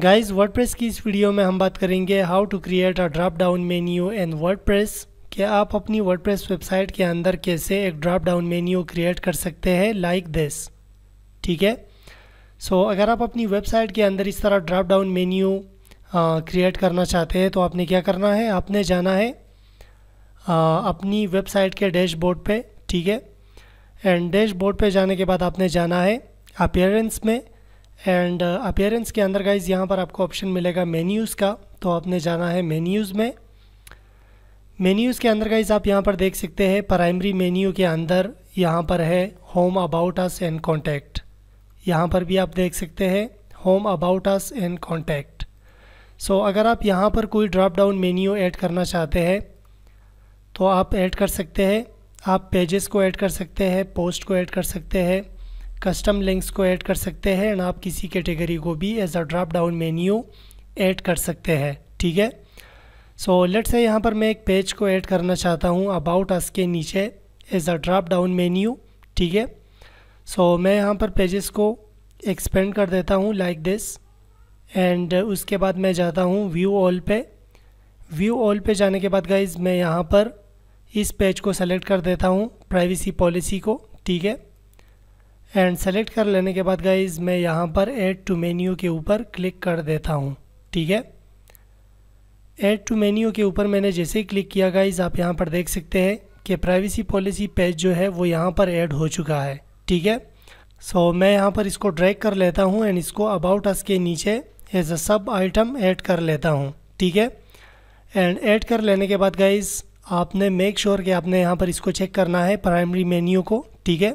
guys WordPress की इस video में हम बात करेंगे how to create a drop down menu in WordPress कि आप अपनी वर्डप्रेस वेबसाइट के अंदर कैसे एक ड्रॉप डाउन मेन्यू क्रिएट कर सकते हैं लाइक दिस ठीक है सो so, अगर आप अपनी वेबसाइट के अंदर इस तरह ड्रॉप डाउन मेन्यू क्रिएट करना चाहते हैं तो आपने क्या करना है आपने जाना है आ, अपनी वेबसाइट के डैशबोर्ड पे ठीक है एंड डैशबोर्ड पे जाने के बाद आपने जाना है अपियरेंस में एंड अपेयरेंस uh, के अंदर गाइज यहाँ पर आपको ऑप्शन मिलेगा मेन्यूज़ का तो आपने जाना है मेन्यूज़ में मेन्यूज़ के अंदर गाइज आप यहाँ पर देख सकते हैं प्राइमरी मेन्यू के अंदर यहाँ पर है home about us and contact यहाँ पर भी आप देख सकते हैं home about us and contact so अगर आप यहाँ पर कोई ड्रॉप डाउन मेन्यू ऐड करना चाहते हैं तो आप ऐड कर सकते हैं आप पेजेस को ऐड कर सकते हैं पोस्ट को ऐड कर सकते हैं कस्टम लिंक्स को ऐड कर सकते हैं एंड आप किसी कैटेगरी को भी as a drop down menu add कर सकते हैं ठीक है सो लेट्स से यहाँ पर मैं एक पेज को ऐड करना चाहता हूँ अबाउट अस के नीचे as a drop down menu ठीक है सो मैं यहाँ पर पेजेस को एक्सपेंड कर देता हूँ लाइक दिस एंड उसके बाद मैं जाता हूँ व्यू ऑल पे व्यू ऑल पे जाने के बाद गाइज मैं यहाँ पर इस पेज को सेलेक्ट कर देता हूँ प्राइवेसी पॉलिसी को ठीक है एंड सेलेक्ट कर लेने के बाद गाइज मैं यहाँ पर ऐड टू मेन्यू के ऊपर क्लिक कर देता हूँ ठीक है ऐड टू मेन्यू के ऊपर मैंने जैसे ही क्लिक किया गाइज आप यहाँ पर देख सकते हैं कि प्राइवेसी पॉलिसी पेज जो है वो यहाँ पर ऐड हो चुका है ठीक है सो so, मैं यहाँ पर इसको ड्रैग कर लेता हूँ एंड इसको अबाउट अस के नीचे एज अ सब आइटम ऐड कर लेता हूँ ठीक है एंड ऐड कर लेने के बाद गाइज आपने मेक श्योर sure कि आपने यहाँ पर इसको चेक करना है प्राइमरी मेन्यू को ठीक है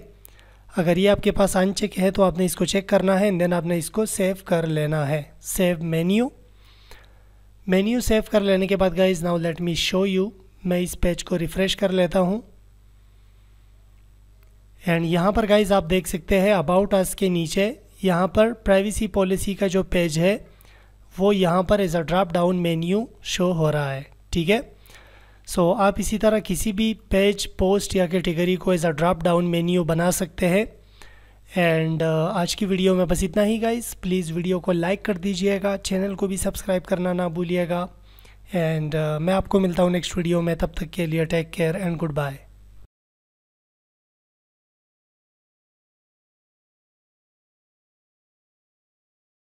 अगर ये आपके पास अनचेक है तो आपने इसको चेक करना है एंड देन आपने इसको सेव कर लेना है सेव मेन्यू मेन्यू सेव कर लेने के बाद guys now let me show you मैं इस पेज को रिफ़्रेश कर लेता हूँ एंड यहाँ पर गाइज आप देख सकते हैं अबाउट अस के नीचे यहाँ पर प्राइवेसी पॉलिसी का जो पेज है वो यहाँ पर as a drop down menu show हो रहा है ठीक है सो so, आप इसी तरह किसी भी पेज पोस्ट या कैटेगरी को as a drop down menu बना सकते हैं एंड uh, आज की वीडियो में बस इतना ही गाइस प्लीज़ वीडियो को लाइक कर दीजिएगा चैनल को भी सब्सक्राइब करना ना भूलिएगा एंड uh, मैं आपको मिलता हूँ नेक्स्ट वीडियो में तब तक के लिए take care and good bye